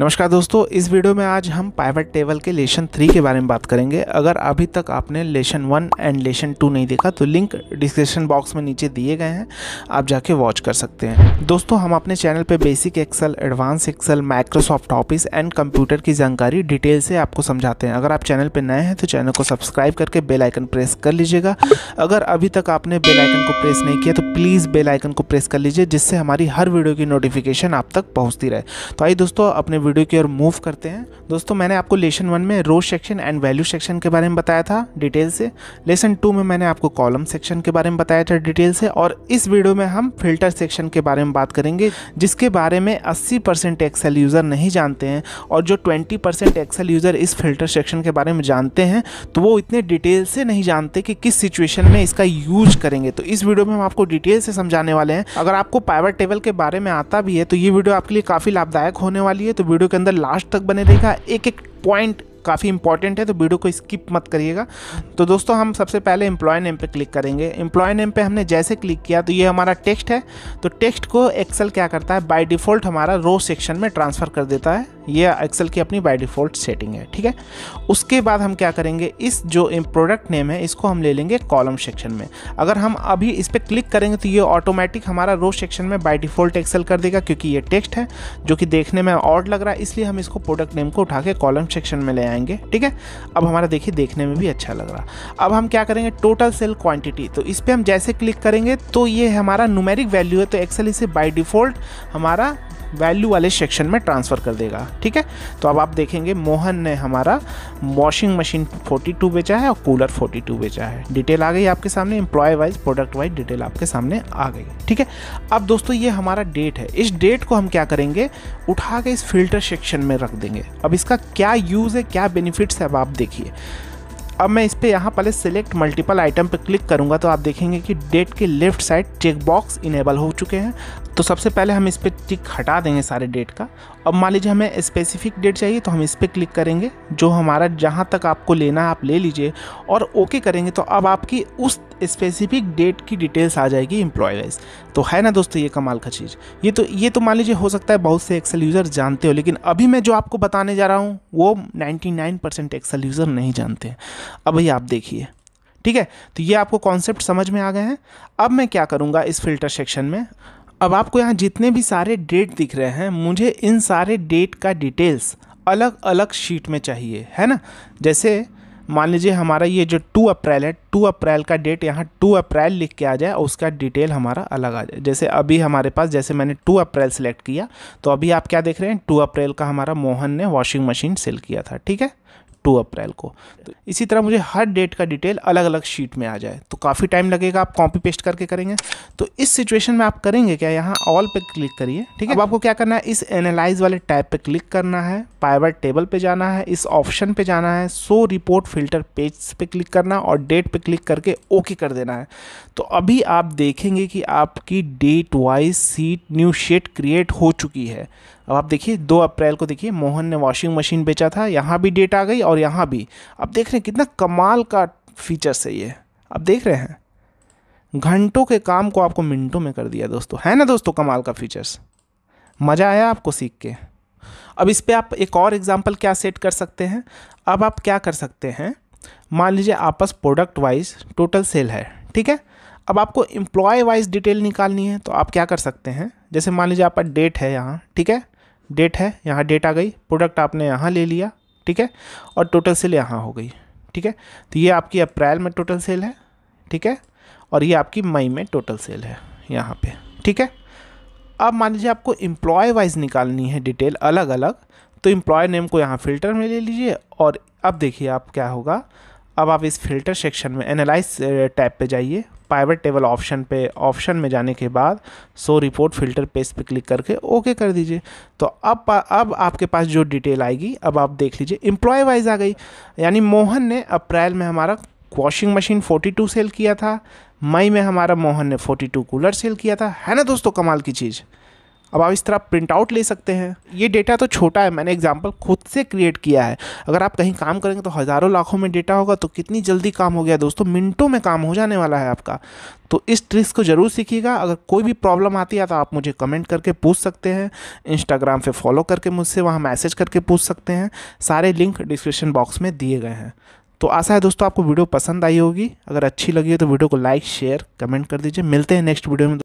नमस्कार दोस्तों इस वीडियो में आज हम पाइवट टेबल के लेशन थ्री के बारे में बात करेंगे अगर अभी तक आपने lesson one and lesson two नहीं देखा तो लिंक डिस्क्रिप्शन बॉक्स में नीचे दिए गए हैं आप जाके वॉच कर सकते हैं दोस्तों हम अपने चैनल पे basic Excel advance Excel Microsoft Office and computer की जानकारी डिटेल से आपको समझाते हैं अगर आप चैनल पर नए हैं तो चैनल को सब्सक्राइब करके बेलाइकन प्रेस कर लीजिएगा अगर अभी तक आपने बेलाइकन को प्रेस नहीं किया तो प्लीज़ बेल आइकन को प्रेस कर लीजिए जिससे हमारी हर वीडियो की नोटिफिकेशन आप तक पहुँचती रहे तो आइए दोस्तों अपने वीडियो की ओर मूव करते हैं दोस्तों मैंने आपको लेसन वन में row section and value section के बारे में बताया था डिटेल से लेसन टू में मैंने आपको कॉलम सेक्शन के बारे में बताया था डिटेल से और इस वीडियो में हम फिल्टर सेक्शन के बारे में बात करेंगे जिसके बारे में अस्सी परसेंट यूज़र नहीं जानते हैं और जो ट्वेंटी परसेंट यूज़र इस फिल्टर सेक्शन के बारे में जानते हैं तो वो इतने डिटेल से नहीं जानते कि किस सिचुएशन में इसका यूज करेंगे तो इस वीडियो में हम आपको डिटेल डिटेल से समझाने वाले हैं अगर आपको पाइवट टेबल के बारे में आता भी है तो ये वीडियो आपके लिए काफ़ी लाभदायक होने वाली है तो वीडियो के अंदर लास्ट तक बने देगा एक एक पॉइंट काफ़ी इंपॉर्टेंट है तो वीडियो को स्किप मत करिएगा तो दोस्तों हम सबसे पहले एम्प्लॉय नेम पे क्लिक करेंगे एम्प्लॉय नेम पे हमने जैसे क्लिक किया तो ये हमारा टेक्स्ट है तो टेक्स्ट को एक्सेल क्या करता है बाय डिफ़ॉल्ट हमारा रो सेक्शन में ट्रांसफ़र कर देता है ये एक्सेल की अपनी बाय डिफ़ॉल्ट सेटिंग है ठीक है उसके बाद हम क्या करेंगे इस जो प्रोडक्ट नेम है इसको हम ले लेंगे कॉलम सेक्शन में अगर हम अभी इस पर क्लिक करेंगे तो ये ऑटोमेटिक हमारा रो सेक्शन में बाय डिफ़ॉल्ट एक्सेल कर देगा क्योंकि ये टेक्स्ट है जो कि देखने में ऑर्ड लग रहा है इसलिए हम इसको प्रोडक्ट नेम को उठा के कॉलम सेक्शन में ले आएंगे ठीक है अब हमारा देखिए देखने में भी अच्छा लग रहा अब हम क्या करेंगे टोटल सेल क्वांटिटी तो इस पर हम जैसे क्लिक करेंगे तो ये हमारा न्यूमेरिक वैल्यू है तो एक्सेल इसे बाई डिफ़ॉल्ट हमारा वैल्यू वाले सेक्शन में ट्रांसफ़र कर देगा ठीक है तो अब आप देखेंगे मोहन ने हमारा वॉशिंग मशीन 42 बेचा है और कूलर 42 बेचा है डिटेल आ गई आपके सामने employee wise product wise detail आपके सामने आ गई ठीक है अब दोस्तों ये हमारा डेट है इस डेट को हम क्या करेंगे उठा के इस फिल्टर सेक्शन में रख देंगे अब इसका क्या यूज़ है क्या बेनिफिट्स है अब आप देखिए अब मैं इस पर यहाँ पहले सिलेक्ट मल्टीपल आइटम पर क्लिक करूँगा तो आप देखेंगे कि डेट के left side check box enable हो चुके हैं तो सबसे पहले हम इस पर टिक हटा देंगे सारे डेट का अब मान लीजिए हमें स्पेसिफिक डेट चाहिए तो हम इस पर क्लिक करेंगे जो हमारा जहाँ तक आपको लेना है आप ले लीजिए और ओके करेंगे तो अब आपकी उस स्पेसिफिक डेट की डिटेल्स आ जाएगी एम्प्लॉय वाइज तो है ना दोस्तों ये कमाल का चीज़ ये तो ये तो मान लीजिए हो सकता है बहुत से एक्सेल यूज़र जानते हो लेकिन अभी मैं जो आपको बताने जा रहा हूँ वो 99 परसेंट एक्सेल यूज़र नहीं जानते अब भैया आप देखिए ठीक है तो ये आपको कॉन्सेप्ट समझ में आ गए हैं अब मैं क्या करूँगा इस फिल्टर सेक्शन में अब आपको यहाँ जितने भी सारे डेट दिख रहे हैं मुझे इन सारे डेट का डिटेल्स अलग अलग शीट में चाहिए है ना जैसे मान लीजिए हमारा ये जो टू अप्रैल है टू अप्रैल का डेट यहाँ टू अप्रैल लिख के आ जाए और उसका डिटेल हमारा अलग आ जाए जैसे अभी हमारे पास जैसे मैंने टू अप्रैल सेलेक्ट किया तो अभी आप क्या देख रहे हैं टू अप्रैल का हमारा मोहन ने वॉशिंग मशीन सेल किया था ठीक है टू अप्रैल को तो इसी तरह मुझे हर डेट का डिटेल अलग अलग शीट में आ जाए तो काफ़ी टाइम लगेगा आप कॉपी पेस्ट करके करेंगे तो इस सिचुएशन में आप करेंगे क्या यहाँ ऑल पे क्लिक करिए ठीक है अब आपको क्या करना है इस एनालाइज वाले टैब पे क्लिक करना है पाइवर टेबल पे जाना है इस ऑप्शन पे जाना है सो रिपोर्ट फिल्टर पेज पे क्लिक करना और डेट पे क्लिक करके ओके कर देना है तो अभी आप देखेंगे कि आपकी date wise sheet new sheet create हो चुकी है अब आप देखिए दो अप्रैल को देखिए मोहन ने वॉशिंग मशीन बेचा था यहाँ भी डेट आ गई और यहाँ भी अब देख रहे हैं कितना कमाल का फीचर्स है ये आप देख रहे हैं घंटों के काम को आपको मिनटों में कर दिया दोस्तों है ना दोस्तों कमाल का फीचर्स मज़ा आया आपको सीख के अब इस पर आप एक और एग्ज़ाम्पल क्या सेट कर सकते हैं अब आप क्या कर सकते हैं मान लीजिए आपस प्रोडक्ट वाइज टोटल सेल है ठीक है अब आपको एम्प्लॉय वाइज डिटेल निकालनी है तो आप क्या कर सकते हैं जैसे मान लीजिए आपका डेट है यहाँ ठीक है डेट है यहाँ डेट आ गई प्रोडक्ट आपने यहाँ ले लिया ठीक है और टोटल सेल यहाँ हो गई ठीक है तो ये आपकी अप्रैल में टोटल सेल है ठीक है और ये आपकी मई में टोटल सेल है यहाँ पे ठीक है अब मान लीजिए आपको एम्प्लॉय वाइज निकालनी है डिटेल अलग अलग तो एम्प्लॉय नेम को यहाँ फिल्टर में ले लीजिए और अब देखिए आप क्या होगा अब आप इस फिल्टर सेक्शन में एनालाइज टैब uh, पे जाइए पाइवेट टेबल ऑप्शन पे ऑप्शन में जाने के बाद सो रिपोर्ट फिल्टर पेज पे क्लिक करके ओके कर दीजिए तो अब अब आपके पास जो डिटेल आएगी अब आप देख लीजिए एम्प्लॉय वाइज आ गई यानी मोहन ने अप्रैल में हमारा वॉशिंग मशीन 42 सेल किया था मई में हमारा मोहन ने 42 कूलर सेल किया था है ना दोस्तों कमाल की चीज़ अब आप इस तरह प्रिंट आउट ले सकते हैं ये डेटा तो छोटा है मैंने एग्जाम्पल खुद से क्रिएट किया है अगर आप कहीं काम करेंगे तो हज़ारों लाखों में डेटा होगा तो कितनी जल्दी काम हो गया दोस्तों मिनटों में काम हो जाने वाला है आपका तो इस ट्रिक्स को ज़रूर सीखिएगा अगर कोई भी प्रॉब्लम आती है तो आप मुझे कमेंट करके पूछ सकते हैं इंस्टाग्राम पर फॉलो करके मुझसे वहाँ मैसेज करके पूछ सकते हैं सारे लिंक डिस्क्रिप्शन बॉक्स में दिए गए हैं तो आशा है दोस्तों आपको वीडियो पसंद आई होगी अगर अच्छी लगी हो तो वीडियो को लाइक शेयर कमेंट कर दीजिए मिलते हैं नेक्स्ट वीडियो में